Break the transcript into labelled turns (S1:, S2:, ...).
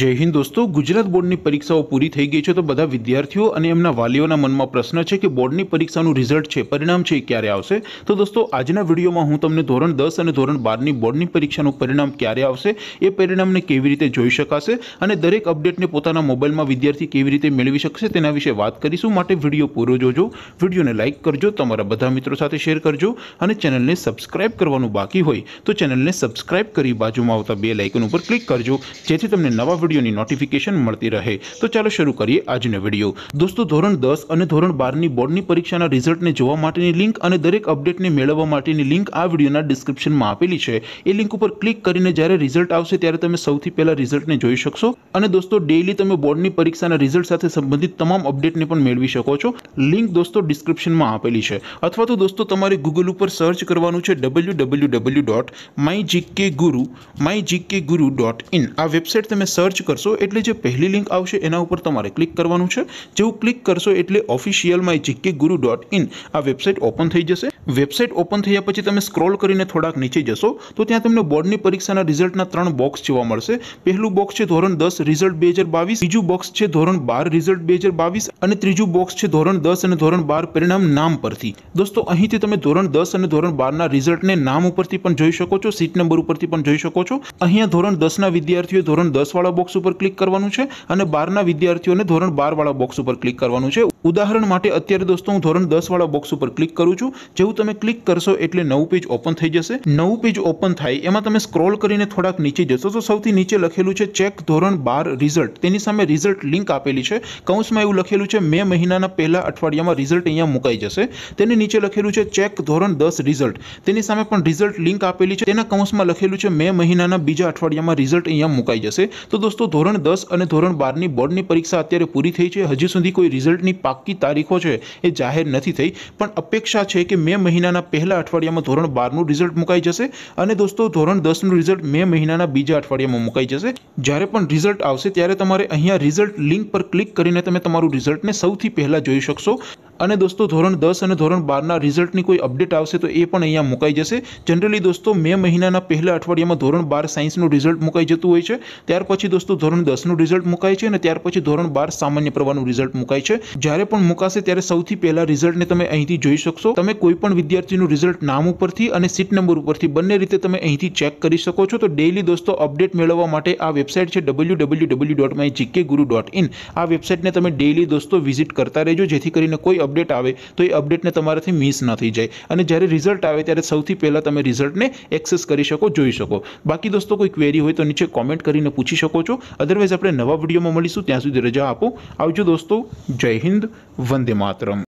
S1: જય હિન્દ દોસ્તો ગુજરાત બોર્ડની પરીક્ષાઓ પૂરી થઈ ગઈ છે તો બધા વિદ્યાર્થીઓ અને એમના વાલીઓના મનમાં પ્રશ્ન છે કે બોર્ડની પરીક્ષાનું રિઝલ્ટ છે પરિણામ છે એ ક્યારે આવશે તો દોસ્તો આજના વિડીયોમાં હું તમને ધોરણ દસ અને ધોરણ બારની બોર્ડની પરીક્ષાનું પરિણામ ક્યારે આવશે એ પરિણામને કેવી રીતે જોઈ શકાશે અને દરેક અપડેટને પોતાના મોબાઈલમાં વિદ્યાર્થી કેવી રીતે મેળવી શકશે તેના વિશે વાત કરીશું માટે વિડીયો પૂરો જોજો વિડીયોને લાઇક કરજો તમારા બધા મિત્રો સાથે શેર કરજો અને ચેનલને સબસ્ક્રાઇબ કરવાનું બાકી હોય તો ચેનલને સબસ્ક્રાઇબ કરી બાજુમાં આવતા બે લાઇકન ઉપર ક્લિક કરજો જેથી તમને નવા નવા વિડીયોની નોટિફિકેશન મળતી રહે તો ચાલો શરૂ કરીએ આજનો વિડીયો દોસ્તો ધોરણ દસ અને ધોરણ બારની બોર્ડની પરીક્ષાના રિઝલ્ટને જોવા માટેની લિંક અને દરેક અપડેટને મેળવવા માટેની લિંક આ વિડીયોના ડિસ્ક્રિપ્શનમાં આપેલી છે એ લિંક ઉપર ક્લિક કરીને જ્યારે રિઝલ્ટ આવશે ત્યારે તમે સૌથી પહેલાં રિઝલ્ટને જોઈ શકશો અને દોસ્તો ડેઇલી તમે બોર્ડની પરીક્ષાના રિઝલ્ટ સાથે સંબંધિત તમામ અપડેટને પણ મેળવી શકો છો લિંક દોસ્તો ડિસ્ક્રિપ્શનમાં આપેલી છે અથવા તો દોસ્તો તમારે ગૂગલ ઉપર સર્ચ કરવાનું છે W W W dot my GK Guru my GK Guru dot in આ વેબસાઇટ તમે સર્ચ સર્ચ કરશો એટલે જે પહેલી લિંક આવશે એના ઉપર તમારે ક્લિક કરવાનું છે જેવું ક્લિક કરશો એટલે official my GK Guru dot in આ વેબસાઇટ ઓપન થઈ જશે વેબસાઇટ ઓપન થયા પછી તમે સ્ક્રોલ કરીને થોડાક નીચે જશો તો ત્યાં તમને બોર્ડની પરીક્ષાના રિઝલ્ટના ત્રણ બોક્સ જોવા મળશે પહેલું બોક્સ છે ધોરણ દસ રિઝલ્ટ બે હજાર બાવીસ બીજું બોક્સ છે ધોરણ બાર રિઝલ્ટ બે હજાર બાવીસ અને ત્રીજું બોક્સ છે ધોરણ દસ અને ધોરણ બાર પરિણામ નામ પરથી દોસ્તો અહીંથી તમે ધોરણ દસ અને ધોરણ બારના રિઝલ્ટને નામ ઉપરથી પણ જોઈ શકો છો સીટ નંબર ઉપરથી પણ જોઈ શકો છો અહીંયા ધોરણ દસના વિદ્યાર્થીઓ ધોરણ દસવાળા બોક્સ ઉપર ક્લિક કરવાનું છે અને બારના વિદ્યાર્થીઓને ધોરણ બારવાળા બોક્સ ઉપર ક્લિક કરવાનું છે ઉદાહરણ માટે અત્યારે દોસ્તો હું ધોરણ દસવાળા બોક્સ ઉપર ક્લિક કરું છું જેવું તમે ક્લિક કરશો એટલે નવું પેજ ઓપન થઈ જશે નવું પેજ ઓપન થાય એમાં તમે સ્ક્રોલ કરીને થોડાક નીચે જશો તો સૌથી નીચે લખેલું છે ચેક ધોરણ બાર રિઝલ્ટ તેની સામે રિઝલ્ટ લિંક આપેલી છે કૌંસમાં એવું લખેલું છે મે મહિનાના પહેલા અઠવાડિયામાં રિઝલ્ટ અહીંયા મુકાઈ જશે તેની નીચે લખેલું છે ચેક ધોરણ દસ રિઝલ્ટ તેની સામે પણ રિઝલ્ટ લિંક આપેલી છે તેના કૌંસમાં લખેલું છે મે મહિનાના બીજા અઠવાડિયામાં રિઝલ્ટ અહીંયા મુકાઈ જશે તો દોસ્તો ધોરણ દસ અને ધોરણ બારની બોર્ડની પરીક્ષા અત્યારે પૂરી થઈ છે હજી સુધી કોઈ રિઝલ્ટની પાક પાક્કી તારીખો છે એ જાહેર નથી થઈ પણ અપેક્ષા છે કે મે મહિનાના પહેલા અઠવાડિયામાં ધોરણ બારનું રિઝલ્ટ મુકાઈ જશે અને દોસ્તો ધોરણ દસનું રિઝલ્ટ મે મહિનાના બીજા અઠવાડિયામાં મુકાઈ જશે જ્યારે પણ રિઝલ્ટ આવશે ત્યારે તમારે અહીંયા રિઝલ્ટ લિંક પર ક્લિક કરીને તમે તમારું રિઝલ્ટને સૌથી પહેલાં જોઈ શકશો અને દોસ્તો ધોરણ દસ અને ધોરણ બારના રિઝલ્ટની કોઈ અપડેટ આવશે તો એ પણ અહીંયા મુકાઈ જશે જનરલી દોસ્તો મે મહિનાના પહેલા અઠવાડિયામાં ધોરણ બાર સાયન્સનું રિઝલ્ટ મુકાઈ જતું હોય છે ત્યાર પછી દોસ્તો ધોરણ દસનું રિઝલ્ટ મુકાય છે અને ત્યાર પછી ધોરણ બાર સામાન્ય પ્રવાહનું રિઝલ્ટ મુકાય છે જ્યારે પણ મુકાશે ત્યારે સૌથી પહેલાં રિઝલ્ટને તમે અહીંથી જોઈ શકશો તમે કોઈ પણ વિદ્યાર્થીનું રિઝલ્ટ નામ ઉપરથી અને સીટ નંબર ઉપરથી બંને રીતે તમે અહીંથી ચેક કરી શકો છો તો ડેઈલી દોસ્તો અપડેટ મેળવવા માટે આ વેબસાઇટ છે W W W dot my GK Guru dot in આ વેબસાઇટને તમે ડેઈલી દોસ્તો વિઝિટ કરતા રહેજો જેથી કરીને કોઈ અપડેટ અપડેટ આવે તો એ અપડેટને તમારાથી મિસ ન થઈ જાય અને જ્યારે રિઝલ્ટ આવે ત્યારે સૌથી પહેલાં તમે રિઝલ્ટને એક્સેસ કરી શકો જોઈ શકો બાકી દોસ્તો કોઈ ક્વેરી હોય તો નીચે કોમેન્ટ કરીને પૂછી શકો છો અધરવાઇઝ આપણે નવા વિડીયોમાં મળીશું ત્યાં સુધી રજા આપો આવજો દોસ્તો જય હિન્દ વંદે માતરમ